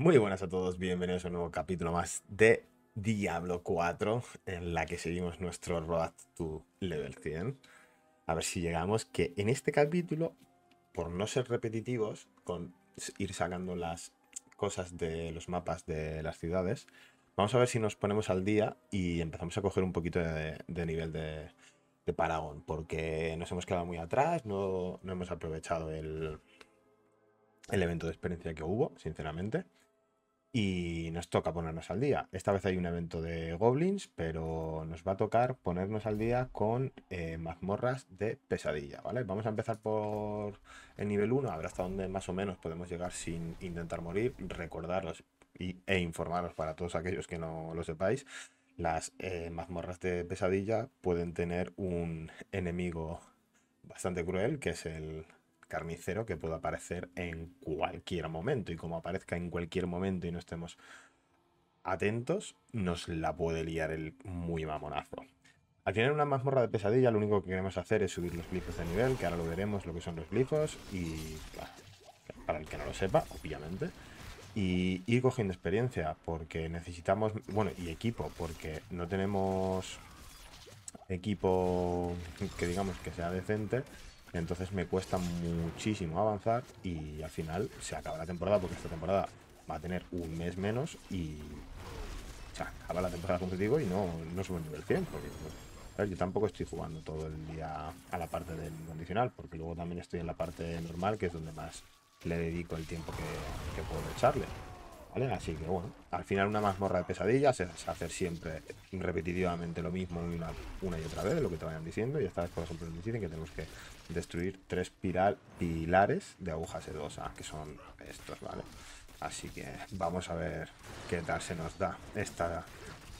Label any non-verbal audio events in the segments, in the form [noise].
Muy buenas a todos, bienvenidos a un nuevo capítulo más de Diablo 4, en la que seguimos nuestro Road to Level 100. A ver si llegamos, que en este capítulo, por no ser repetitivos, con ir sacando las cosas de los mapas de las ciudades, vamos a ver si nos ponemos al día y empezamos a coger un poquito de, nivel de, de Paragon, porque nos hemos quedado muy atrás, no, hemos aprovechado el, el evento de experiencia que hubo, sinceramente y nos toca ponernos al día. Esta vez hay un evento de goblins, pero nos va a tocar ponernos al día con eh, mazmorras de pesadilla, ¿vale? Vamos a empezar por el nivel 1, a ver hasta dónde más o menos podemos llegar sin intentar morir, recordaros e informaros para todos aquellos que no lo sepáis. Las eh, mazmorras de pesadilla pueden tener un enemigo bastante cruel, que es el carnicero que pueda aparecer en cualquier momento. Y como aparezca en cualquier momento y no estemos atentos, nos la puede liar el muy mamonazo. Al tener una mazmorra de pesadilla lo único que queremos hacer es subir los glifos de nivel, que ahora lo veremos lo que son los glifos, y para el que no lo sepa, obviamente, y ir cogiendo experiencia, porque necesitamos, bueno, y equipo, porque no tenemos equipo que digamos que sea decente, entonces me cuesta muchísimo avanzar y al final se acaba la temporada porque esta temporada va a tener un mes menos y acaba la temporada digo y no, subo el nivel 100 porque yo tampoco estoy jugando todo el día a la parte del condicional, porque luego también estoy en la parte normal, que es donde más le dedico el tiempo que puedo echarle. Así que bueno, al final una mazmorra de pesadillas es hacer siempre repetitivamente lo mismo una, y otra vez, lo que te vayan diciendo. Y esta vez, por ejemplo, nos dicen que tenemos que destruir tres pilares de agujas sedosas, que son estos, ¿vale? Así que vamos a ver qué tal se nos da esta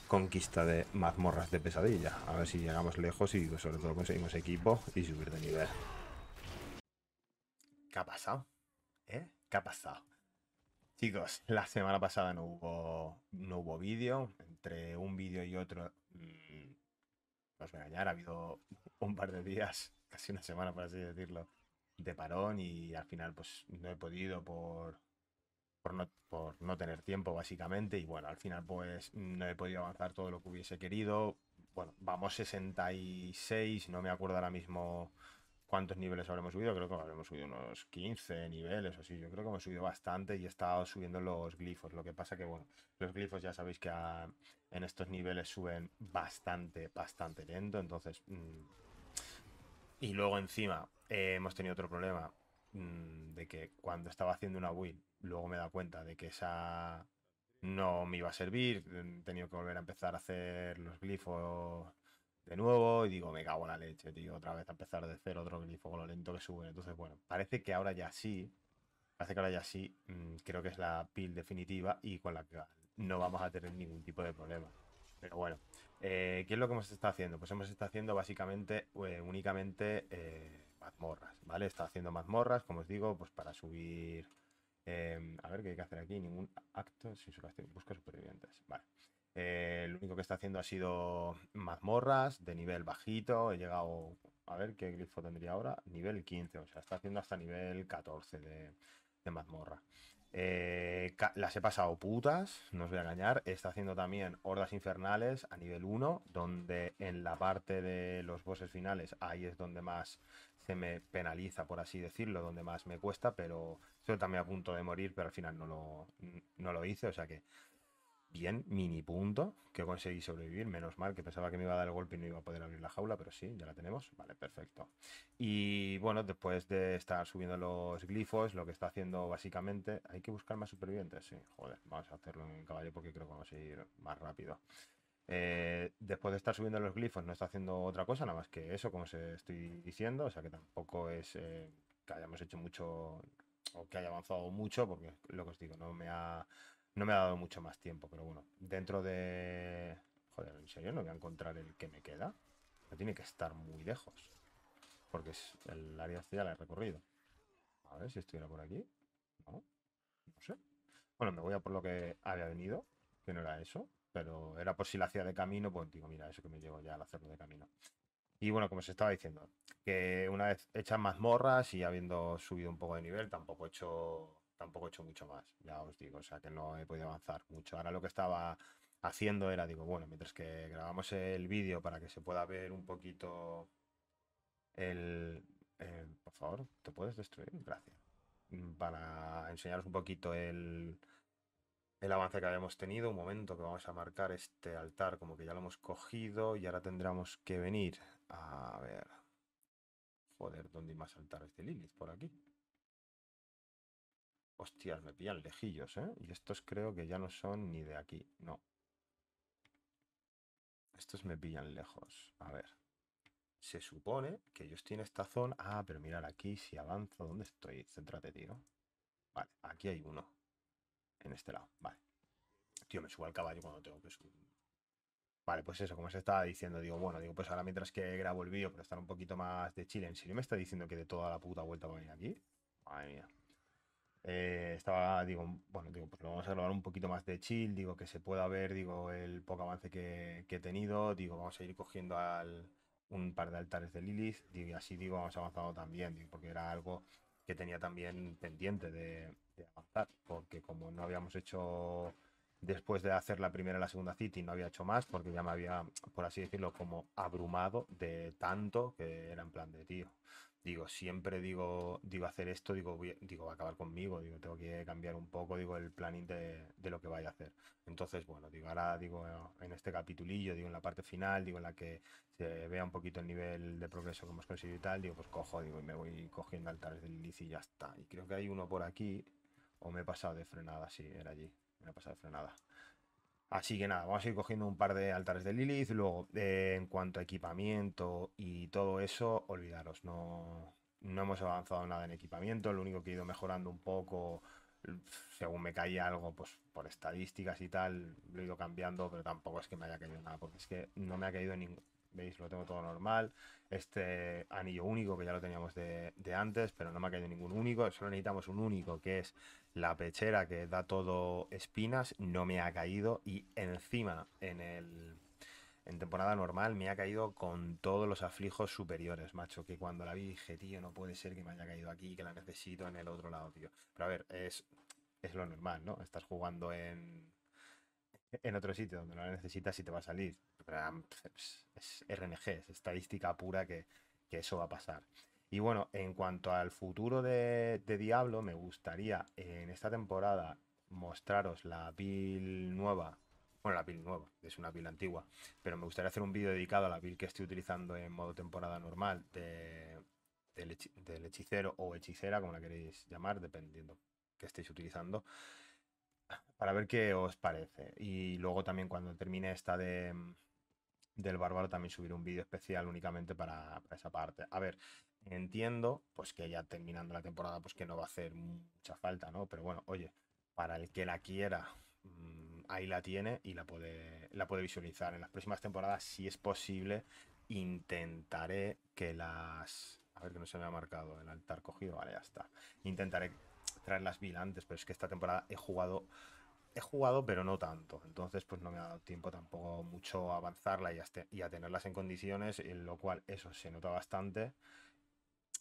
conquista de mazmorras de pesadilla. A ver si llegamos lejos y sobre todo conseguimos equipo y subir de nivel. ¿Qué ha pasado? ¿Eh? ¿Qué ha pasado? Chicos, la semana pasada no hubo, no hubo vídeo. Entre un vídeo y otro, no mm, os voy a engañar, ha habido [laughs] un par de días, casi una semana por así decirlo, de parón y al final pues no he podido por, por, no, por no tener tiempo básicamente y bueno, al final pues no he podido avanzar todo lo que hubiese querido. Bueno, vamos 66, no me acuerdo ahora mismo cuántos niveles habremos subido, creo que habremos subido unos 15 niveles o así, yo creo que hemos subido bastante y he estado subiendo los glifos, lo que pasa que bueno, los glifos ya sabéis que en estos niveles suben bastante, bastante lento, entonces... Mm, y luego encima eh, hemos tenido otro problema mm, de que cuando estaba haciendo una build, luego me he dado cuenta de que esa no me iba a servir, mm, he tenido que volver a empezar a hacer los glifos de nuevo y digo, me cago en la leche, tío, otra vez a empezar de cero otro glifo con lo lento que sube. Entonces, bueno, parece que ahora ya sí, parece que ahora ya sí, mm, creo que es la pil definitiva y con la que no vamos a tener ningún tipo de problema. Pero bueno, eh, ¿qué es lo que hemos estado haciendo? Pues hemos estado haciendo básicamente, eh, únicamente eh, mazmorras, ¿vale? Está haciendo mazmorras, como os digo, pues para subir... Em, a ver, ¿qué hay que hacer aquí? Ningún acto sin su Busca supervivientes. Vale. Eh, lo único que está haciendo ha sido mazmorras de nivel bajito. He llegado, a ver qué grifo tendría ahora, nivel 15, o sea, está haciendo hasta nivel 14 de, mazmorra. Eh, las he pasado putas, no os voy a engañar. Está haciendo también hordas infernales a nivel 1, donde en la parte de los bosses finales, ahí es donde más se me penaliza, por así decirlo, donde más me cuesta, pero estoy también a punto de morir, pero al final no lo, no lo hice, o sea que Bien, mini punto, que conseguí sobrevivir, menos mal, que pensaba que me iba a dar el golpe y no iba a poder abrir la jaula, pero sí, ya la tenemos, vale, perfecto. Y bueno, después de estar subiendo los glifos, lo que está haciendo básicamente, hay que buscar más supervivientes, sí, joder, vamos a hacerlo en caballo porque creo que vamos a ir más rápido. Eh, después de estar subiendo los glifos, no está haciendo otra cosa, nada más que eso, como se estoy diciendo. O sea que tampoco es eh, que hayamos hecho mucho o que haya avanzado mucho, porque lo que os digo, no me ha no me ha dado mucho más tiempo, pero bueno. Dentro de... Joder, en serio, no voy a encontrar el que me queda. No tiene que estar muy lejos. Porque es el área ya la he recorrido. A ver si estuviera por aquí. No, sé. Bueno, me voy a por lo que había venido, que no era eso. Pero era por si la hacía de camino, pues digo, mira, eso que me llevo ya al hacerlo de camino. Y bueno, como os estaba diciendo, que una vez hechas mazmorras y habiendo subido un poco de nivel, tampoco he hecho tampoco he hecho mucho más, ya os digo, o sea que no he podido avanzar mucho. Ahora lo que estaba haciendo era, digo, bueno, mientras que grabamos el vídeo para que se pueda ver un poquito el... Eh, por favor, ¿te puedes destruir? Gracias. Mm, para enseñaros un poquito el, el avance que habíamos tenido, un momento que vamos a marcar este altar como que ya lo hemos cogido y ahora tendremos que venir a ver... Joder, ¿dónde hay más altares de Lilith? Por aquí. Hostias, me pillan lejillos, ¿eh? Y estos creo que ya no son ni de aquí, no. Estos me pillan lejos. A ver. Se supone que ellos tienen esta zona. Ah, pero mirar aquí, si avanzo, ¿dónde estoy? Céntrate, tío. Vale, aquí hay uno. En este lado, vale. Tío, me subo al caballo cuando tengo que Vale, pues eso, como se estaba diciendo, digo, bueno, digo, pues ahora mientras que grabo el vídeo, pero estar un poquito más de chile, ¿en serio me está diciendo que de toda la puta vuelta voy a venir aquí? Madre mía. Eh, estaba, digo, bueno, digo, pues lo vamos a grabar un poquito más de chill, digo, que se pueda ver, digo, el poco avance que, que he tenido, digo, vamos a ir cogiendo al, un par de altares de Lilith, digo, y así, digo, hemos avanzado también, porque era algo que tenía también pendiente de, de avanzar, porque como no habíamos hecho después de hacer la primera y la segunda city no había hecho más porque ya me había, por así decirlo, como abrumado de tanto que era en plan de tío digo, siempre digo, digo hacer esto, digo, voy, digo, va a acabar conmigo, digo, tengo que cambiar un poco, digo, el planning de, de, lo que vaya a hacer. Entonces, bueno, digo, ahora digo, en este capitulillo, digo, en la parte final, digo, en la que se vea un poquito el nivel de progreso que hemos conseguido y tal, digo, pues cojo, digo, y me voy cogiendo altares del inicio y ya está. Y creo que hay uno por aquí, o me he pasado de frenada, sí, era allí, me he pasado de frenada. Así que nada, vamos a ir cogiendo un par de altares de Lilith. Luego, eh, en cuanto a equipamiento y todo eso, olvidaros, no, no hemos avanzado nada en equipamiento. Lo único que he ido mejorando un poco, según me caía algo, pues por estadísticas y tal, lo he ido cambiando, pero tampoco es que me haya caído nada, porque es que no me ha caído ningún veis, lo tengo todo normal. Este anillo único que ya lo teníamos de, antes, pero no me ha caído ningún único. Solo necesitamos un único que es la pechera que da todo espinas. No me ha caído y encima en el... En temporada normal me ha caído con todos los aflijos superiores, macho. Que cuando la vi dije, tío, no puede ser que me haya caído aquí, que la necesito en el otro lado, tío. Pero a ver, es, es lo normal, ¿no? Estás jugando en, en otro sitio donde no la necesitas y te va a salir. Pues, es RNG, es estadística pura que, eso va a pasar. Y bueno, en cuanto al futuro de, Diablo, me gustaría en esta temporada mostraros la build nueva. Bueno, la build nueva, es una build antigua. Pero me gustaría hacer un vídeo dedicado a la build que estoy utilizando en modo temporada normal de, del hechicero o hechicera, como la queréis llamar, dependiendo que estéis utilizando para ver qué os parece. Y luego también cuando termine esta de mm, del bárbaro también subiré un vídeo especial únicamente para, esa parte. A ver, entiendo pues que ya terminando la temporada pues que no va a hacer mucha falta, ¿no? Pero bueno, oye, para el que la quiera, mm, ahí la tiene y la puede, la puede visualizar. En las próximas temporadas, si es posible, intentaré que las... A ver que no se me ha marcado el altar cogido, vale, ya está. Intentaré traer las vilantes, pero es que esta temporada he jugado he jugado, pero no tanto. Entonces, pues no me ha dado tiempo tampoco mucho a avanzarla este, y a, tenerlas en condiciones, en lo cual eso se nota bastante.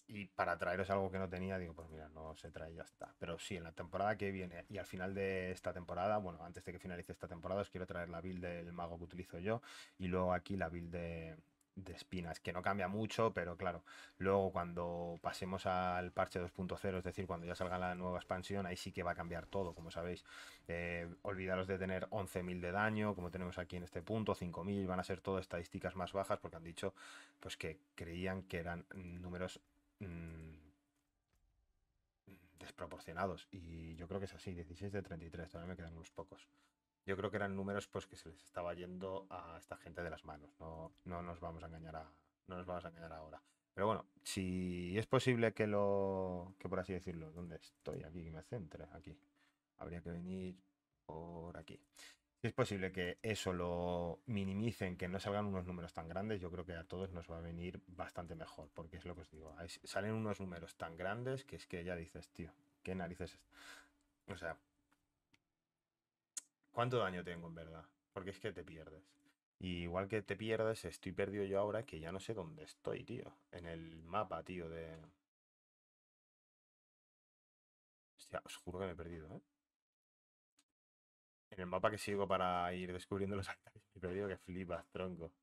Y para traeros algo que no tenía, digo, pues mira, no se trae, ya está. Pero sí, en la temporada que viene y al final de esta temporada, bueno, antes de que finalice esta temporada, os quiero traer la build del mago que utilizo yo y luego aquí la build de, de espinas, que no cambia mucho, pero claro, luego cuando pasemos al parche 2.0, es decir, cuando ya salga la nueva expansión, ahí sí que va a cambiar todo, como sabéis. Eh, olvidaros de tener 11.000 de daño, como tenemos aquí en este punto, 5.000, van a ser todas estadísticas más bajas, porque han dicho pues que creían que eran números... Mm, desproporcionados y yo creo que es así, 16 de 33, todavía me quedan unos pocos yo creo que eran números pues que se les estaba yendo a esta gente de las manos. No, no nos vamos a engañar a, no nos vamos a engañar ahora. Pero bueno, si es posible que lo, que por así decirlo, ¿dónde estoy? Aquí que me centre, aquí. Habría que venir por aquí. Si es posible que eso lo minimicen, que no salgan unos números tan grandes, yo creo que a todos nos va a venir bastante mejor, porque es lo que os digo. salen unos números tan grandes que es que ya dices, tío, qué narices. Es? O sea, ¿Cuánto daño tengo en verdad? Porque es que te pierdes. igual que te pierdes, estoy perdido yo ahora que ya no sé dónde estoy, tío. En el mapa, tío, de... Hostia, os juro que me he perdido, ¿eh? En el mapa que sigo para ir descubriendo los [laughs] altares, me he perdido que flipas, tronco.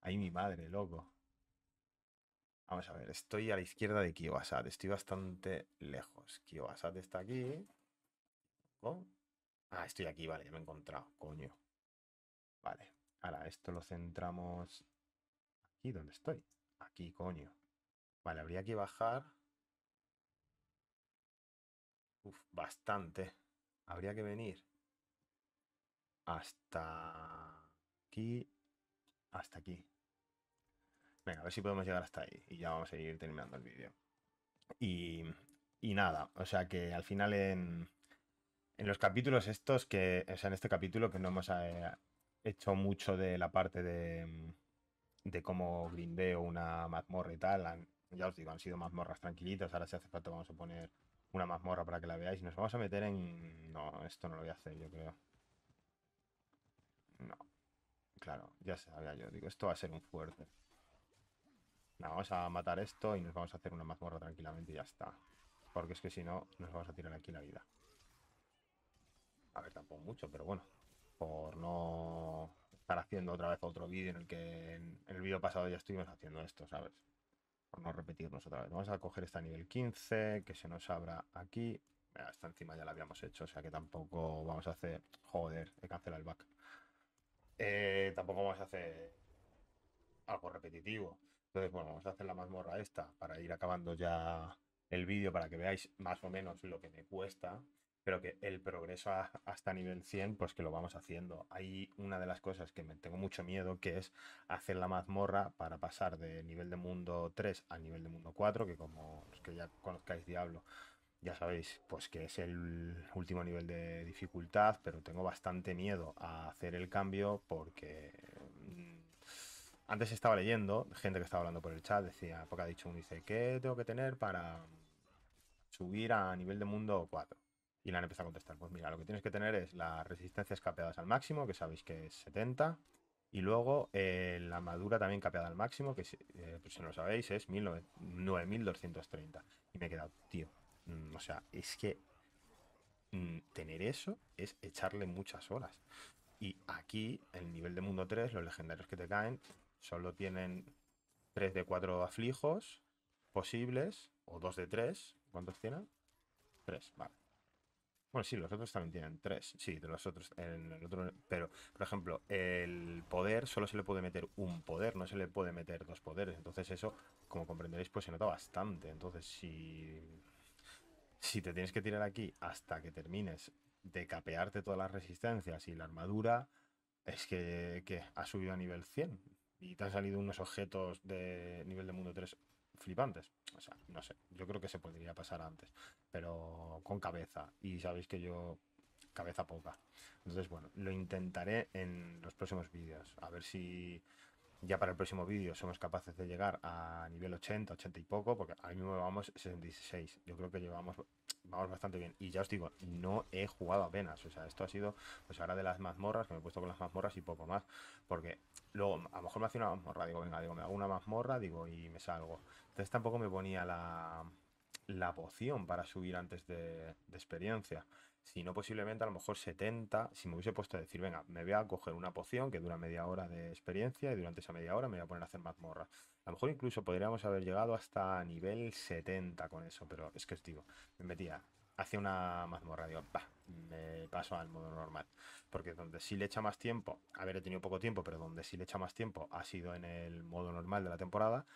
Ahí mi madre, loco. Vamos a ver, estoy a la izquierda de Asad. Estoy bastante lejos. Asad está aquí. Ah, estoy aquí, vale, ya me he encontrado, coño. Vale, ahora esto lo centramos aquí donde estoy. Aquí, coño. Vale, habría que bajar. Uf, bastante. Habría que venir hasta aquí, hasta aquí. Venga, a ver si podemos llegar hasta ahí y ya vamos a ir terminando el vídeo. Y, y nada, o sea que al final en, en los capítulos estos que, o sea, en este capítulo que no hemos eh, hecho mucho de la parte de, mm, cómo grindeo una mazmorra y tal, ya os digo, han sido mazmorras tranquilitas, ahora si hace falta vamos a poner una mazmorra para que la veáis. Nos vamos a meter en... No, esto no lo voy a hacer, yo creo. No. Claro, ya sabía yo. Digo, esto va a ser un fuerte. No, vamos a matar esto y nos vamos a hacer una mazmorra tranquilamente y ya está. Porque es que si no, nos vamos a tirar aquí la vida a ver, tampoco mucho, pero bueno, por no estar haciendo otra vez otro vídeo en el que en el vídeo pasado ya estuvimos haciendo esto, ¿sabes? Por no repetirnos otra vez. Vamos a coger esta nivel 15, que se nos abra aquí. Esta encima ya la habíamos hecho, o sea que tampoco vamos a hacer... Joder, he cancelado el back. Eh, tampoco vamos a hacer algo repetitivo. Entonces, bueno, vamos a hacer la mazmorra esta para ir acabando ya el vídeo para que veáis más o menos lo que me cuesta pero que el progreso hasta nivel 100, pues que lo vamos haciendo. Hay una de las cosas que me tengo mucho miedo, que es hacer la mazmorra para pasar de nivel de mundo 3 a nivel de mundo 4, que como los que ya conozcáis Diablo, ya sabéis, pues que es el último nivel de dificultad, pero tengo bastante miedo a hacer el cambio porque... Mm, antes estaba leyendo, gente que estaba hablando por el chat, decía, porque ha dicho uno, dice, ¿qué tengo que tener para subir a nivel de mundo 4? Y le han empezado a contestar, pues mira, lo que tienes que tener es las resistencias capeadas al máximo, que sabéis que es 70, y luego eh, la madura también capeada al máximo, que si eh, pues no lo sabéis es 9230. Y me he quedado, tío, mm, o sea, es que mm, tener eso es echarle muchas horas. Y aquí, el nivel de mundo 3, los legendarios que te caen, solo tienen 3 de 4 aflijos posibles, o 2 de 3. ¿Cuántos tienen? 3, vale. Bueno, sí, los otros también tienen tres. Sí, de los otros. en el otro, pero, por ejemplo, el poder solo se le puede meter un poder, no se le puede meter dos poderes. Entonces, eso, como comprenderéis, pues se nota bastante. Entonces, si. Si te tienes que tirar aquí hasta que termines de capearte todas las resistencias y la armadura, es que, que ha subido a nivel 100 y te han salido unos objetos de nivel de mundo 3 flipantes. O sea, no sé, yo creo que se podría pasar antes pero con cabeza. Y sabéis que yo cabeza poca. Entonces, bueno, lo intentaré en los próximos vídeos. A ver si ya para el próximo vídeo somos capaces de llegar a nivel 80, 80 y poco, porque mí mismo llevamos 66. Yo creo que llevamos vamos bastante bien. Y ya os digo, no he jugado apenas. O sea, esto ha sido, pues ahora de las mazmorras, que me he puesto con las mazmorras y poco más. Porque luego, a lo mejor me hace una mazmorra, digo, venga, digo, me hago una mazmorra, digo, y me salgo. Entonces tampoco me ponía la la poción para subir antes de, experiencia. Si no, posiblemente a lo mejor 70, si me hubiese puesto a decir, venga, me voy a coger una poción que dura media hora de experiencia y durante esa media hora me voy a poner a hacer mazmorra. A lo mejor incluso podríamos haber llegado hasta nivel 70 con eso, pero es que os digo, me metía hacia una mazmorra, digo, me paso al modo normal. Porque donde si le echa más tiempo, haber tenido poco tiempo, pero donde si le echa más tiempo ha sido en el modo normal de la temporada.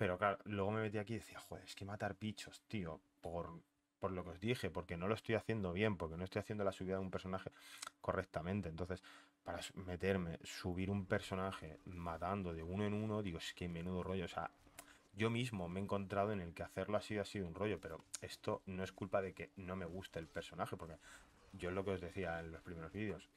Pero claro, luego me metí aquí y decía, joder, es que matar bichos, tío, por, por lo que os dije, porque no lo estoy haciendo bien, porque no estoy haciendo la subida de un personaje correctamente. Entonces, para meterme, subir un personaje matando de uno en uno, digo, es que menudo rollo. O sea, yo mismo me he encontrado en el que hacerlo así ha sido un rollo, pero esto no es culpa de que no me guste el personaje, porque yo lo que os decía en los primeros vídeos.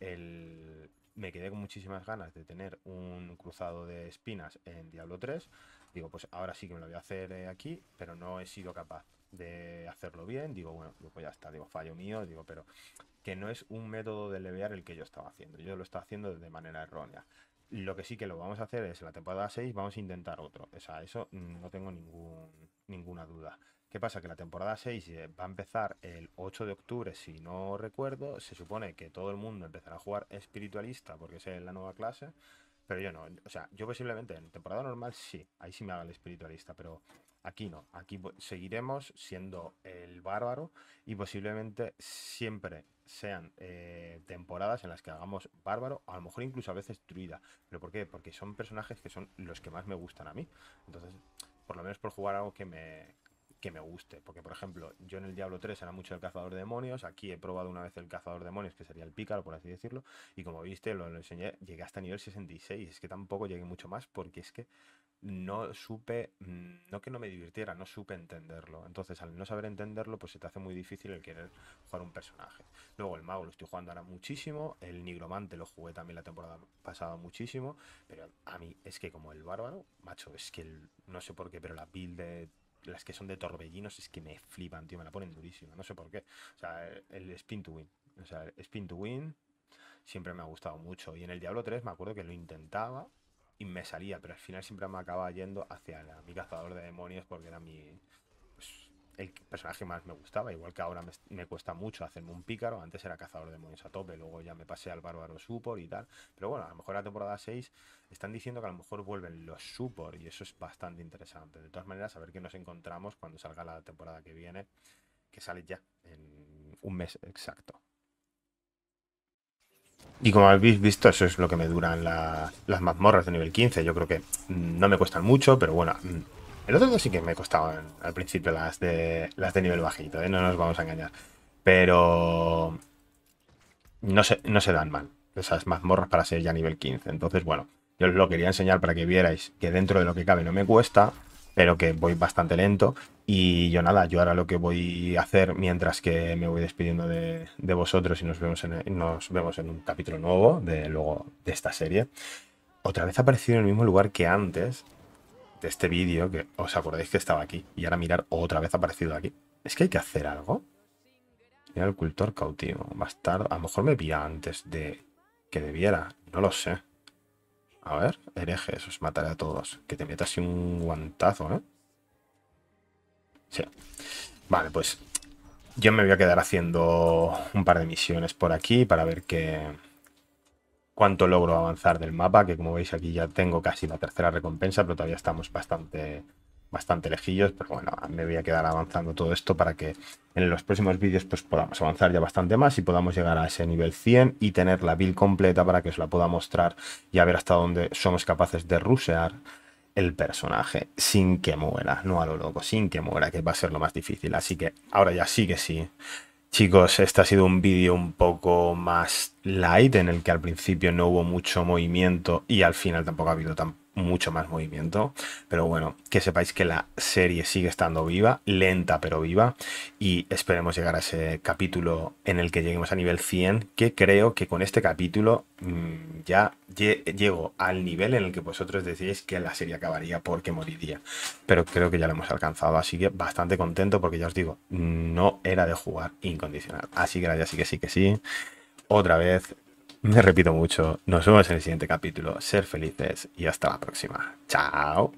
El, me quedé con muchísimas ganas de tener un cruzado de espinas en Diablo 3. Digo, pues ahora sí que me lo voy a hacer eh, aquí, pero no he sido capaz de hacerlo bien. Digo, bueno, pues ya está, digo, fallo mío, digo, pero que no es un método de levear el que yo estaba haciendo. Yo lo estaba haciendo de manera errónea. Lo que sí que lo vamos a hacer es en la temporada 6 vamos a intentar otro. O sea, eso no tengo ningún, ninguna duda. ¿Qué pasa? Que la temporada 6 eh, va a empezar el 8 de octubre, si no recuerdo. Se supone que todo el mundo empezará a jugar espiritualista porque es la nueva clase. Pero yo no. O sea, yo posiblemente en temporada normal sí. Ahí sí me haga el espiritualista. Pero aquí no. Aquí seguiremos siendo el bárbaro. Y posiblemente siempre sean eh, temporadas en las que hagamos bárbaro. A lo mejor incluso a veces druida. ¿Pero por qué? Porque son personajes que son los que más me gustan a mí. Entonces, por lo menos por jugar algo que me, que me guste. Porque, por ejemplo, yo en el Diablo 3 era mucho el cazador de demonios. Aquí he probado una vez el cazador de demonios, que sería el pícaro, por así decirlo. Y como viste, lo, enseñé, llegué hasta nivel 66. Es que tampoco llegué mucho más porque es que no supe, mm, no que no me divirtiera, no supe entenderlo. Entonces, al no saber entenderlo, pues se te hace muy difícil el querer jugar un personaje. Luego, el mago lo estoy jugando ahora muchísimo, el nigromante lo jugué también la temporada pasada muchísimo, pero a mí es que como el bárbaro, macho, es que no sé por qué, pero la build de las que son de torbellinos es que me flipan, tío, me la ponen durísima, no sé por qué. O sea, el, spin to win, o sea, el spin to win siempre me ha gustado mucho. Y en el Diablo 3 me acuerdo que lo intentaba y me salía, pero al final siempre me acababa yendo hacia mi cazador de demonios porque era mi, el personaje más me gustaba, igual que ahora me, cuesta mucho hacerme un pícaro, antes era cazador de demonios a tope, luego ya me pasé al bárbaro supor y tal, pero bueno, a lo mejor la temporada 6 están diciendo que a lo mejor vuelven los supor, y eso es bastante interesante. De todas maneras, a ver qué nos encontramos cuando salga la temporada que viene, que sale ya en un mes exacto. Y como habéis visto, eso es lo que me duran las mazmorras de nivel 15. Yo creo que no me cuestan mucho, pero bueno, mm, el otro sí que me costaban al principio las de, las de nivel bajito, ¿eh? no nos vamos a engañar. Pero no se, no se dan mal esas mazmorras para ser ya nivel 15. Entonces, bueno, yo os lo quería enseñar para que vierais que dentro de lo que cabe no me cuesta, pero que voy bastante lento. Y yo nada, yo ahora lo que voy a hacer mientras que me voy despidiendo de, vosotros y nos vemos, en, nos vemos en un capítulo nuevo de, luego de esta serie. Otra vez ha aparecido en el mismo lugar que antes, de este vídeo, que os acordáis que estaba aquí, y ahora mirar otra vez aparecido aquí. Es que hay que hacer algo. Mira el cultor cautivo. Más tarde, a lo mejor me pilla antes de que debiera, no lo sé. A ver, herejes, os mataré a todos. Que te metas un guantazo, ¿eh? Sí. Vale, pues yo me voy a quedar haciendo un par de misiones por aquí para ver qué cuánto logro avanzar del mapa, que como veis aquí ya tengo casi la tercera recompensa, pero todavía estamos bastante, bastante lejillos, pero bueno, me voy a quedar avanzando todo esto para que en los próximos vídeos pues podamos avanzar ya bastante más y podamos llegar a ese nivel 100 y tener la build completa para que os la pueda mostrar y a ver hasta dónde somos capaces de rusear el personaje sin que muera, no a lo loco, sin que muera, que va a ser lo más difícil. Así que ahora ya sí que sí, Chicos, este ha sido un vídeo un poco más light, en el que al principio no hubo mucho movimiento y al final tampoco ha habido tampoco mucho más movimiento. Pero bueno, que sepáis que la serie sigue estando viva, lenta pero viva. Y esperemos llegar a ese capítulo en el que lleguemos a nivel 100, que creo que con este capítulo mm, ya llego al nivel en el que vosotros decíais que la serie acabaría porque moriría. Pero creo que ya lo hemos alcanzado, así que bastante contento porque ya os digo, no era de jugar incondicional. Así que ahora que sí que sí. Otra vez me repito mucho. Nos vemos en el siguiente capítulo. Ser felices y hasta la próxima. Chao.